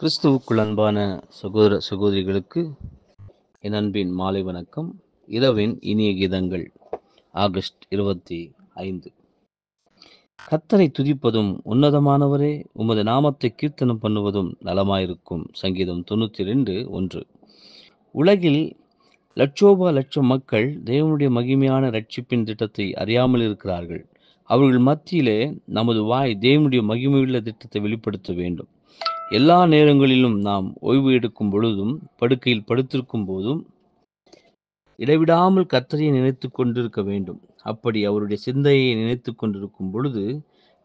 கிறிஸ்துவுக்குள் அன்பான சகோதர சகோதரிகளுக்கு என் அன்பின் மாலை வணக்கம் இரவின் இனிய கீதங்கள் ஆகஸ்ட் இருபத்தி ஐந்து கத்தனை துதிப்பதும் உன்னதமானவரே உமது நாமத்தை கீர்த்தனம் பண்ணுவதும் நலமாயிருக்கும் சங்கீதம் தொண்ணூற்றி ரெண்டு ஒன்று உலகில் லட்சோப லட்சம் மக்கள் தேவனுடைய மகிமையான ரட்சிப்பின் திட்டத்தை அறியாமல் இருக்கிறார்கள் அவர்கள் மத்தியிலே நமது வாய் தேவனுடைய மகிமையுள்ள திட்டத்தை வெளிப்படுத்த வேண்டும் எல்லா நேரங்களிலும் நாம் ஓய்வு எடுக்கும் பொழுதும் படுக்கையில் படுத்திருக்கும் போதும் இடைவிடாமல் கத்தரையை நினைத்து கொண்டிருக்க வேண்டும் அப்படி அவருடைய சிந்தையை நினைத்து கொண்டிருக்கும் பொழுது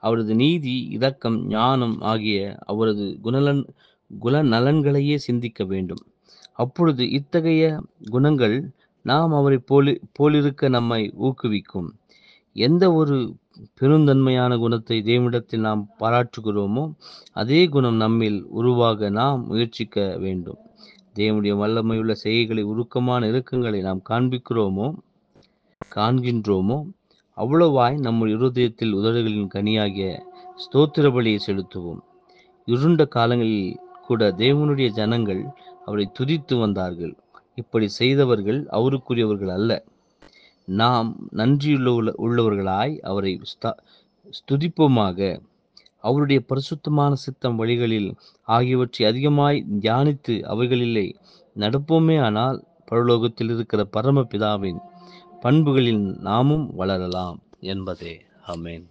அவரது நீதி இதக்கம் ஞானம் ஆகிய அவரது குணலன் குணநலன்களையே சிந்திக்க வேண்டும் அப்பொழுது இத்தகைய குணங்கள் நாம் அவரை போலி போலிருக்க நம்மை ஊக்குவிக்கும் எந்த ஒரு பெருந்தன்மையான குணத்தை தேவனிடத்தில் நாம் பாராட்டுகிறோமோ அதே குணம் நம்மில் உருவாக நாம் முயற்சிக்க வேண்டும் தேவனுடைய வல்லமையுள்ள செய்கைகளை உருக்கமான இறுக்கங்களை நாம் காண்பிக்கிறோமோ காண்கின்றோமோ அவ்வளவாய் நம்ம இருதயத்தில் உதடுகளின் கனியாகிய ஸ்தோத்திர பலியை செலுத்துவோம் இருண்ட காலங்களில் கூட தேவனுடைய ஜனங்கள் அவரை துதித்து வந்தார்கள் இப்படி செய்தவர்கள் அவருக்குரியவர்கள் அல்ல நாம் நன்றியுள்ள உள்ளவர்களாய் அவரை ஸ்துதிப்போமாக அவருடைய பரிசுத்தமான சித்தம் வழிகளில் ஆகியவற்றை அதிகமாய் தியானித்து அவைகளிலே நடப்போமே ஆனால் பரலோகத்தில் இருக்கிற பரமபிதாவின் பண்புகளில் நாமும் வளரலாம் என்பதே அமேன்